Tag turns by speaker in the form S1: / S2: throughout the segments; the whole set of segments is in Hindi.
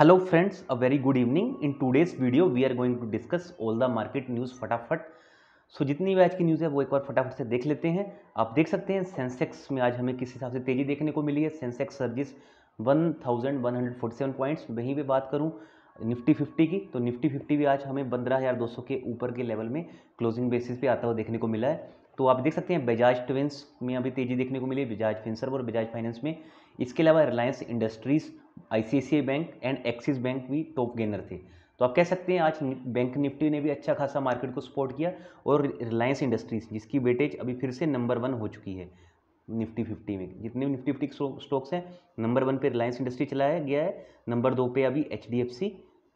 S1: hello friends a very good evening in today's video we are going to discuss all the market news फटाफट सो जितनी भी आज की न्यूज़ है वो एक बार फटाफट से देख लेते हैं आप देख सकते हैं सेंसेक्स में आज हमें किस हिसाब से तेज़ी देखने को मिली है सेंसेक्स सर्जिस 1147 पॉइंट्स वहीं पे बात करूँ निफ्टी फिफ्टी की तो निफ्टी फिफ्टी भी आज हमें पंद्रह हज़ार दो सौ के ऊपर के लेवल में क्लोजिंग बेसिस पर आता हुआ देखने को मिला है तो आप देख सकते हैं बजाज ट्विंस में अभी तेज़ी देखने को मिली बजाज फिंसर और बजाज फाइनेंस में इसके अलावा Reliance Industries I bank and Axis bank भी टॉप गेनर थे तो आप कह सकते हैं आज बैंक निफ्टी ने भी अच्छा खासा मार्केट को सपोर्ट किया और रिलायंस इंडस्ट्रीज जिसकी वेटेज अभी फिर से नंबर वन हो चुकी है निफ्टी फिफ्टी में जितने भी निफ्टी फिफ्टी स्टॉक्स हैं नंबर वन पे रिलायंस इंडस्ट्री चलाया गया है नंबर दो पे अभी एच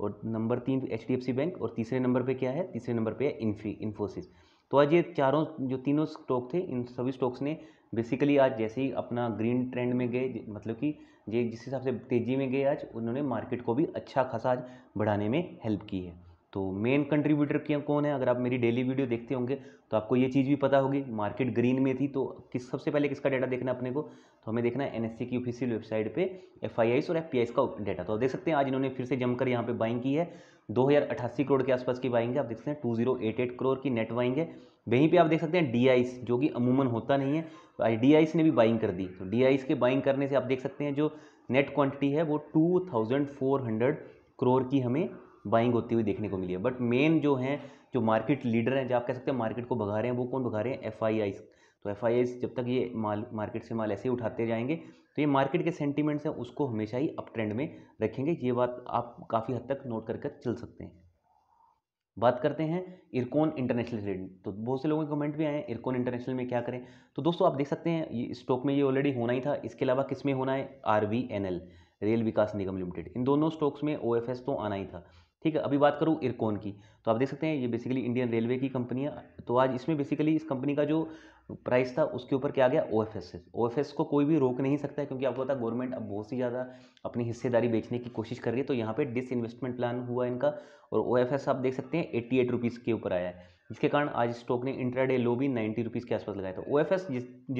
S1: और नंबर तीन एच बैंक और तीसरे नंबर पर क्या है तीसरे नंबर पर है इन्फी इन्फोसिस तो आज ये चारों जो तीनों स्टॉक थे इन सभी स्टॉक्स ने बेसिकली आज जैसे ही अपना ग्रीन ट्रेंड में गए मतलब कि ये जिस हिसाब से तेज़ी में गए आज उन्होंने मार्केट को भी अच्छा खासा आज बढ़ाने में हेल्प की है तो मेन कंट्रीब्यूटर क्या कौन है अगर आप मेरी डेली वीडियो देखते होंगे तो आपको ये चीज़ भी पता होगी मार्केट ग्रीन में थी तो किस सबसे पहले किसका डाटा देखना अपने को तो हमें देखना है एनएससी की ऑफिशियल वेबसाइट पे आईस और एफपीआईस का डाटा तो आप देख सकते हैं आज इन्होंने फिर से जमकर यहाँ पे बाइंग की है दो करोड़ के आसपास की बाइंग है आप देख सकते हैं टू करोड़ की नेट बाइंग है वहीं पर आप देख सकते हैं डी जो कि अमूमन होता नहीं है डी ने भी बाइंग कर दी तो डी के बाइंग करने से आप देख सकते हैं जो नेट क्वान्टिटी है वो हंड्रेड करोड़ की हमें बाइंग होती हुई देखने को मिली है बट मेन जो है जो मार्केट लीडर हैं जो आप कह सकते हैं मार्केट को भगा रहे हैं वो कौन भगा रहे हैं एफ आई तो एफ आई आईज जब तक ये माल मार्केट से माल ऐसे ही उठाते जाएंगे तो ये मार्केट के सेंटीमेंट्स हैं उसको हमेशा ही अप ट्रेंड में रखेंगे ये बात आप काफ़ी हद तक नोट कर कर चल सकते हैं बात करते हैं इरकोन इंटरनेशनल ट्रेड तो बहुत से लोगों के कमेंट भी आए हैं इरकोन इंटरनेशनल में क्या करें तो दोस्तों आप देख सकते हैं ये स्टॉक में ये ऑलरेडी होना ही था इसके अलावा किस में होना है R rail Vikas Nigam limited इन दोनों स्टॉक्स में ओ तो आना ही था ठीक है अभी बात करूँ इरकोन की तो आप देख सकते हैं ये बेसिकली इंडियन रेलवे की कंपनी है तो आज इसमें बेसिकली इस कंपनी का जो प्राइस था उसके ऊपर क्या आ गया O F S O F S को कोई भी रोक नहीं सकता है क्योंकि आपको पता गवर्नमेंट अब बहुत सी ज़्यादा अपनी हिस्सेदारी बेचने की कोशिश कर रही है तो यहाँ पे डिस इन्वेस्टमेंट प्लान हुआ इनका और ओ एफ एस आप देख सकते हैं एट्टी एट रुपीज़ के ऊपर आया है जिसके कारण आज स्टॉक ने इंट्राडे लो भी नाइन्टी रुपीज़ के आसपास लगाया था ओ एफ एस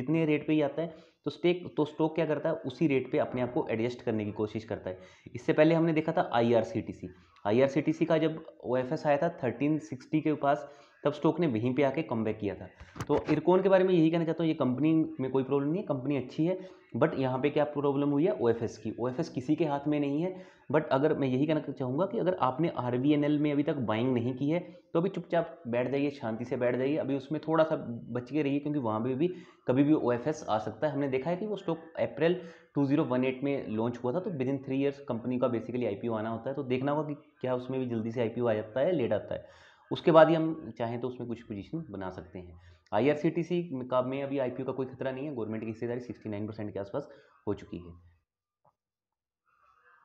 S1: जितने रेट पे ही आता है तो स्टेक तो स्टॉक क्या करता है उसी रेट पे अपने आप को एडजस्ट करने की कोशिश करता है इससे पहले हमने देखा था आई आर सी टी सी आई का जब ओ आया था थर्टीन के पास तब स्टॉक ने वहीं पे आके कम किया था तो इरकोन के बारे में यही कहना चाहता हूँ ये कंपनी में कोई प्रॉब्लम नहीं है कंपनी अच्छी है बट यहाँ पे क्या प्रॉब्लम हुई है ओ की ओ किसी के हाथ में नहीं है बट अगर मैं यही कहना चाहूँगा कि अगर आपने आर में अभी तक बाइंग नहीं की है तो अभी चुपचाप बैठ जाइए शांति से बैठ जाइए अभी उसमें थोड़ा सा बच के रहिए क्योंकि वहाँ पर भी कभी भी ओ आ सकता है हमने देखा है कि वो स्टॉक अप्रैल 2018 में लॉन्च हुआ था तो within three years company का बेसिकली आई आना होता है तो देखना होगा कि क्या उसमें भी जल्दी से आई आ जाता है लेट आता है उसके बाद ही हम चाहें तो उसमें कुछ पोजीशन बना सकते हैं आईआरसीटीसी का में अभी आईपीओ का कोई खतरा नहीं है गवर्नमेंट की हिस्सेदारी 69 परसेंट के आसपास हो चुकी है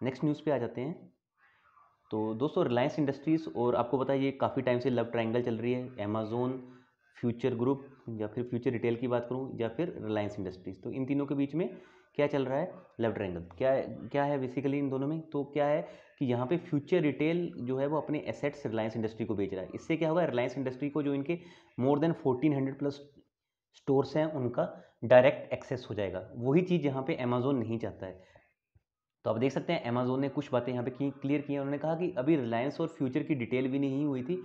S1: नेक्स्ट न्यूज़ पे आ जाते हैं तो दोस्तों रिलायंस इंडस्ट्रीज़ और आपको पता है ये काफ़ी टाइम से लव ट्रायंगल चल रही है अमेजोन फ्यूचर ग्रुप या फिर फ्यूचर रिटेल की बात करूँ या फिर रिलायंस इंडस्ट्रीज़ तो इन तीनों के बीच में क्या चल रहा है लेफ्ट एंगल क्या क्या है बेसिकली इन दोनों में तो क्या है कि यहाँ पे फ्यूचर रिटेल जो है वो अपने एसेट्स रिलायंस इंडस्ट्री को बेच रहा है इससे क्या होगा रिलायंस इंडस्ट्री को जो इनके more than fourteen hundred plus stores हैं उनका डायरेक्ट एक्सेस हो जाएगा वही चीज़ यहाँ पे अमेजोन नहीं चाहता है तो आप देख सकते हैं अमेजोन ने कुछ बातें यहाँ पे की क्लियर की उन्होंने कहा कि अभी रिलायंस और फ्यूचर की डिटेल भी नहीं हुई थी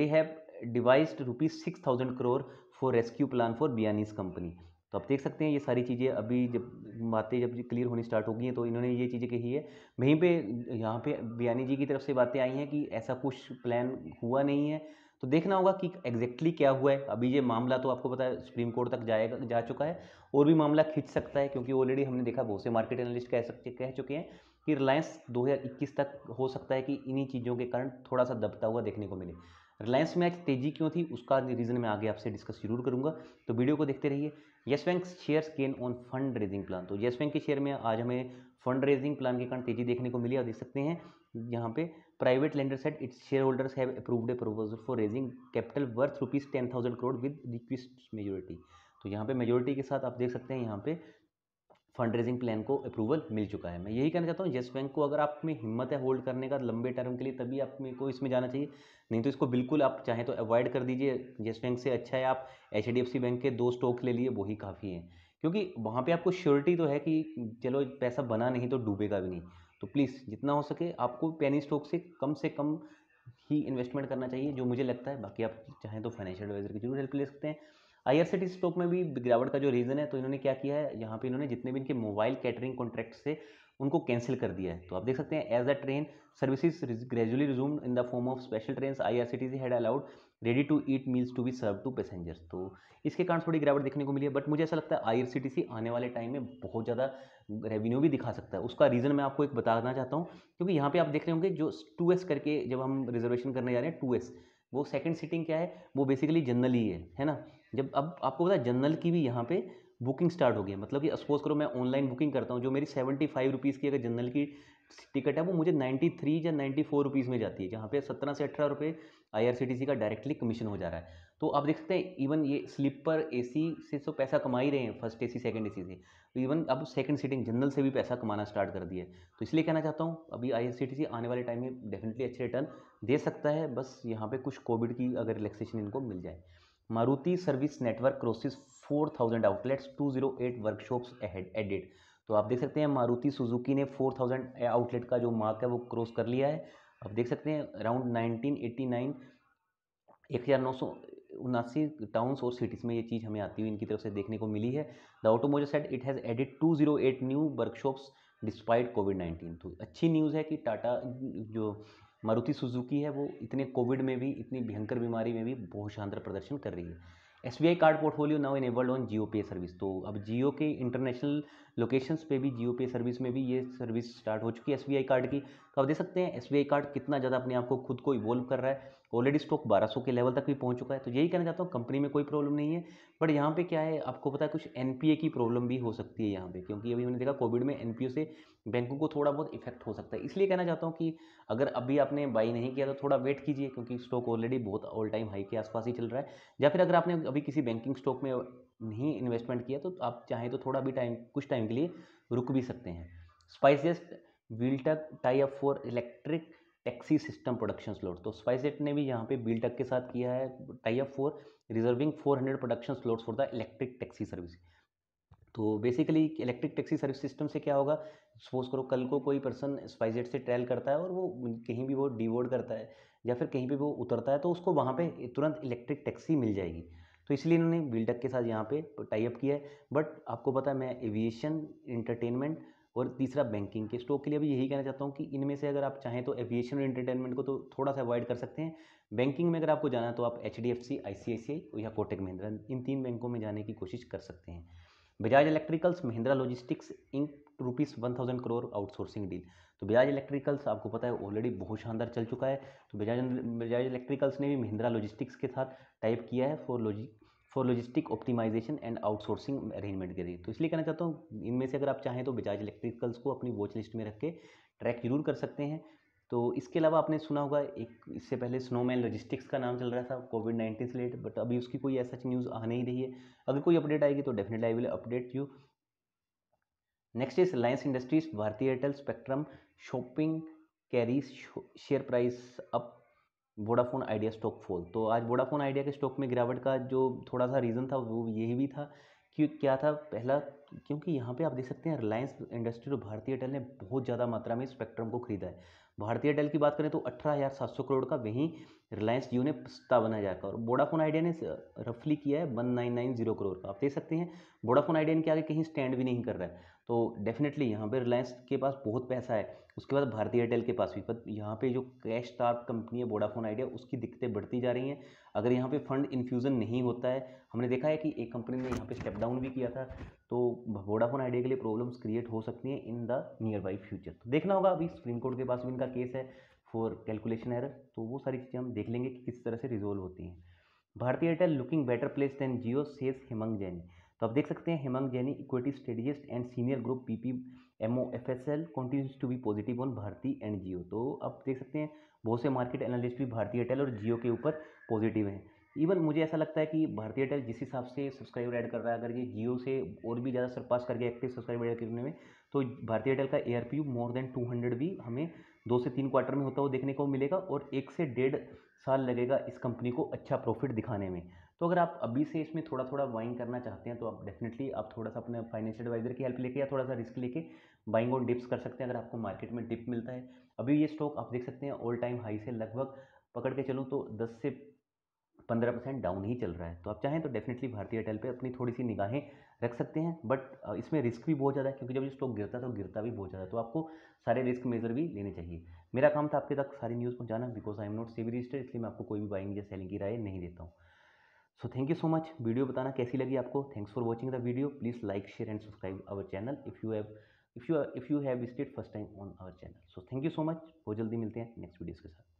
S1: they have devised rupees six thousand crore for rescue plan for Biyani's company तो आप देख सकते हैं ये सारी चीज़ें अभी जब बातें जब क्लियर होनी स्टार्ट हो गई हैं तो इन्होंने ये चीज़ें कही है वहीं पे यहाँ पे बयानी जी की तरफ से बातें आई हैं कि ऐसा कुछ प्लान हुआ नहीं है तो देखना होगा कि एग्जैक्टली क्या हुआ है अभी ये मामला तो आपको पता है सुप्रीम कोर्ट तक जाएगा जा चुका है और भी मामला खिंच सकता है क्योंकि ऑलरेडी हमने देखा बहुत से मार्केट एनालिस्ट कह सकते कह चुके हैं कि रिलायंस 2021 तक हो सकता है कि इन्हीं चीज़ों के कारण थोड़ा सा दबता हुआ देखने को मिले रिलायंस में आज तेजी क्यों थी उसका रीज़न मैं आगे आपसे डिस्कस जरूर करूंगा तो वीडियो को देखते रहिए Yes Bank shares gain on fund raising plan तो येस बैंक के शेयर में आज हमें फंड रेजिंग प्लान के कारण तेजी देखने को मिली और देख सकते हैं यहाँ पे private lender said its shareholders have approved a proposal for raising capital worth rupees ten thousand crore with request majority तो यहाँ पे मेजोरिटी के साथ आप देख सकते हैं यहाँ पे फंड रेजिंग प्लान को अप्रूवल मिल चुका है मैं यही कहना चाहता हूँ येस बैंक को अगर आप में हिम्मत है होल्ड करने का लंबे टर्म के लिए तभी आप में को इसमें जाना चाहिए नहीं तो इसको बिल्कुल आप चाहें तो अवॉइड कर दीजिए येस बैंक से अच्छा है आप एच बैंक के दो स्टॉक ले लिए वही काफ़ी है क्योंकि वहाँ पर आपको श्योरिटी तो है कि चलो पैसा बना नहीं तो डूबेगा भी नहीं तो प्लीज़ जितना हो सके आपको पैनी स्टॉक से कम से कम ही इन्वेस्टमेंट करना चाहिए जो मुझे लगता है बाकी आप चाहें तो फाइनेंशियल एडवाइज़र की जरूर हेल्प ले सकते हैं आई स्टॉक में भी गिरावट का जो रीज़न है तो इन्होंने क्या किया है यहाँ पे इन्होंने जितने भी इनके मोबाइल कैटरिंग कॉन्ट्रैक्ट से उनको कैंसिल कर दिया है तो आप देख सकते हैं as a train services gradually resume in the form of special train I R C T C had allowed ready to eat meals to be serve to passengers तो इसके कारण थोड़ी गिरावट देखने को मिली है बट मुझे ऐसा लगता है आई आर सी टी सी आने वाले टाइम में बहुत ज़्यादा रेवेन्यू भी दिखा सकता है उसका रीज़न मैं आपको एक बताना चाहता हूँ क्योंकि यहाँ पे आप देख रहे होंगे जो टू एस करके जब हम रिजर्वेशन करने जा रहे हैं टू एस वो सेकेंड सीटिंग क्या है वो बेसिकली जनरली है है ना जब अब आपको पता है जनरल की भी यहाँ पे बुकिंग स्टार्ट हो गई है मतलब कि सपोज करो मैं ऑनलाइन बुकिंग करता हूँ जो मेरी सेवेंटी फाइव रुपीज़ की अगर जनरल की टिकट है वो मुझे नाइन्टी थ्री या नाइन्टी फोर रुपीज़ में जाती है जहाँ पे सत्रह से अठारह रुपये I R C C T का डायरेक्टली कमीशन हो जा रहा है तो आप देख सकते हैं इवन ये स्लीपर ए सी से तो पैसा कमा ही रहे हैं फर्स्ट ए सी सेकेंड ए सी से तो इवन अब सेकंड सीटिंग जनरल से भी पैसा कमाना स्टार्ट कर दिया तो इसलिए कहना चाहता हूँ अभी आई आर सी सी टी आने वाले टाइम में डेफिनेटली अच्छे रिटर्न दे सकता है बस यहाँ पर कुछ कोविड की अगर रिलेक्सेशन इनको मिल जाए Maruti service network four 4000 outlets two zero eight workshops added तो आप देख सकते हैं मारुति सुजुकी ने 4000 आउटलेट का जो मार्क है वो क्रॉस कर लिया है आप देख सकते हैं अराउंड 1989 एक हज़ार नौ सौ उनासी टाउन्स और सिटीज़ में ये चीज़ हमें आती हुई इनकी तरफ से देखने को मिली है the automaker said it has added eight new workshops despite COVID nineteen तो अच्छी न्यूज़ है कि टाटा जो मारुति सुज़ुकी है वो इतने कोविड में भी इतनी भयंकर बीमारी में भी बहुत शानदार प्रदर्शन कर रही है S B I card portfolio now enabled on Jio pay service तो अब जियो के इंटरनेशनल लोकेशंस पे भी जियो पे सर्विस में भी ये सर्विस स्टार्ट हो चुकी है एस बी आई कार्ड की तो आप देख सकते हैं एस बी आई कार्ड कितना ज़्यादा अपने आप को खुद को इवोल्व कर रहा है ऑलरेडी स्टॉक 1200 के लेवल तक भी पहुंच चुका है तो यही कहना चाहता हूँ कंपनी में कोई प्रॉब्लम नहीं है बट यहाँ पे क्या है आपको पता है कुछ एन की प्रॉब्लम भी हो सकती है यहाँ पे क्योंकि अभी मैंने देखा कोविड में एन से बैंकों को थोड़ा बहुत इफेक्ट हो सकता है इसलिए कहना चाहता हूँ कि अगर अभी आपने बाई नहीं किया तो थोड़ा वेट कीजिए क्योंकि स्टॉक ऑलरेडी बहुत ऑल टाइम हाई के आसपास ही चल रहा है या फिर अगर आपने अभी किसी बैंकिंग स्टॉक में नहीं इन्वेस्टमेंट किया तो आप चाहें तो थोड़ा भी टाइम कुछ टाइम के लिए रुक भी सकते हैं SpiceJet Biltek tie up for electric taxi system production slot तो स्पाइसजेट ने भी यहाँ पे बिल्टक के साथ किया है tie up for reserving 400 production slots for the electric taxi service तो basically electric taxi service system से क्या होगा सपोज करो कल को कोई पर्सन स्पाइसजेट से ट्रैल करता है और वो कहीं भी वो डिवोर्ड करता है या फिर कहीं भी वो उतरता है तो उसको वहाँ पर तुरंत इलेक्ट्रिक टैक्सी मिल जाएगी तो इसलिए इन्होंने बिल्डक के साथ यहाँ पे टाइप किया है बट आपको पता है मैं एविएशन इंटरटेनमेंट और तीसरा बैंकिंग के स्टॉक के लिए भी यही कहना चाहता हूँ कि इनमें से अगर आप चाहें तो एविएशन और इंटरटेनमेंट को तो थोड़ा सा अवॉइड कर सकते हैं बैंकिंग में अगर आपको जाना है तो आप H D F C I C I C I C Kotak Mahindra इन तीन बैंकों में जाने की कोशिश कर सकते हैं Bajaj Electricals Mahindra Logistics ink rupees one thousand crore outsourcing deal तो बजाज इलेक्ट्रिकल्स आपको पता है ऑलरेडी बहुत शानदार चल चुका है तो बजाज बजाज इलेक्ट्रिकल्स ने भी महिंद्रा लॉजिस्टिक्स के साथ टाइप किया है for logic for logistic optimization and outsourcing arrangement के लिए तो इसलिए कहना चाहता हूँ इनमें से अगर आप चाहें तो बजाज इलेक्ट्रिकल्स को अपनी वॉच लिस्ट में रख के ट्रैक जरूर कर सकते हैं तो इसके अलावा आपने सुना होगा एक इससे पहले स्नोमैन लॉजिस्टिक्स का नाम चल रहा था कोविड नाइन्टीन से रिलेटेड बट अभी उसकी कोई ऐसा न्यूज़ आ नहीं रही है अगर कोई अपडेट आएगी तो definitely I will update you next is Reliance Industries Bhartiya Airtel spectrum shopping carry share price up Vodafone Idea stock fall तो आज वोडाफोन आइडिया के स्टॉक में गिरावट का जो थोड़ा सा रीज़न था वो यही भी था कि क्या था पहला क्योंकि यहाँ पे आप देख सकते हैं रिलायंस इंडस्ट्री और भारतीय एयरटेल ने बहुत ज़्यादा मात्रा में स्पेक्ट्रम को खरीदा है भारतीय डेल की बात करें तो अठारह हज़ार सात सौ करोड़ का वहीं रिलायंस जियो ने सत्तावन हज़ार का और वोडाफोन आइडिया ने रफली किया है one nine nine zero crore का आप देख सकते हैं वोडाफोन आइडिया इनके आगे कहीं स्टैंड भी नहीं कर रहा है तो डेफिनेटली यहाँ पे रिलायंस के पास बहुत पैसा है उसके बाद भारतीय एयरटेल के पास भी पर यहाँ पे जो कैश स्टार्ट कंपनी है वोडाफोन आइडिया उसकी दिक्कतें बढ़ती जा रही हैं अगर यहाँ पे फंड इन्फ्यूज़न नहीं होता है हमने देखा है कि एक कंपनी ने यहाँ पर स्टेप डाउन भी किया था तो वोडाफोन आइडिया के लिए प्रॉब्लम्स क्रिएट हो सकती हैं in the near by future तो देखना होगा अभी सुप्रीम कोर्ट के पास भी इनका केस है फॉर कैलकुलेशन एरर तो वो सारी चीज़ें हम देख लेंगे कि किस तरह से रिजोल्व होती हैं Bhartiya Airtel looking better place than Jio says Hemang Jani तो आप देख सकते हैं Hemang Jani equity strategist and senior group P P M O F S L continues to be positive on Bharti and Jio तो आप देख सकते हैं बहुत से मार्केट एनालिस्ट भी भारतीय एयरटेल और जियो के ऊपर पॉजिटिव हैं इवन मुझे ऐसा लगता है कि भारतीय एयरटेल जिस हिसाब से सब्सक्राइबर ऐड कर रहा है अगर ये जियो से और भी ज़्यादा सरपास कर गया एक्टिव सब्सक्राइबर ऐड करने में तो भारतीय एयरटेल का air more than two hundred भी हमें दो से तीन क्वार्टर में होता हुआ देखने को मिलेगा और एक से डेढ़ साल लगेगा इस कंपनी को अच्छा प्रॉफिट दिखाने में तो अगर आप अभी से इसमें थोड़ा थोड़ा बाइंग करना चाहते हैं तो आप डेफिनेटली आप थोड़ा सा अपने फाइनेंशियल एडवाइजर की हेल्प लेके या थोड़ा सा रिस्क लेके बाइंग और डिप्स कर सकते हैं अगर आपको मार्केट में डिप मिलता है अभी ये स्टॉक आप देख सकते हैं ऑल टाइम हाई से लगभग पकड़ के चलूँ तो दस से पंद्रह परसेंट डाउन ही चल रहा है तो आप चाहें तो डेफिनेटली भारतीय एयरटेल पर अपनी थोड़ी सी निगाहें रख सकते हैं बट इसमें रिस्क भी बहुत ज़्यादा है क्योंकि जब स्टॉक गिरता है तो गिरता भी बहुत ज़्यादा है तो आपको सारे रिस्क मेजर भी लेने चाहिए मेरा काम था आपके तक सारी न्यूज़ पहुँचाना because I am not SEBI registered इसलिए मैं आपको कोई भी बाइंग या सेलिंग की राय नहीं देता हूँ so thank you so much video बताना कैसी लगी आपको thanks for watching the video please like share and subscribe our channel if you have if you if you have visited first time on our channel so thank you so much बहुत जल्दी मिलते हैं नेक्स्ट वीडियोज़ के साथ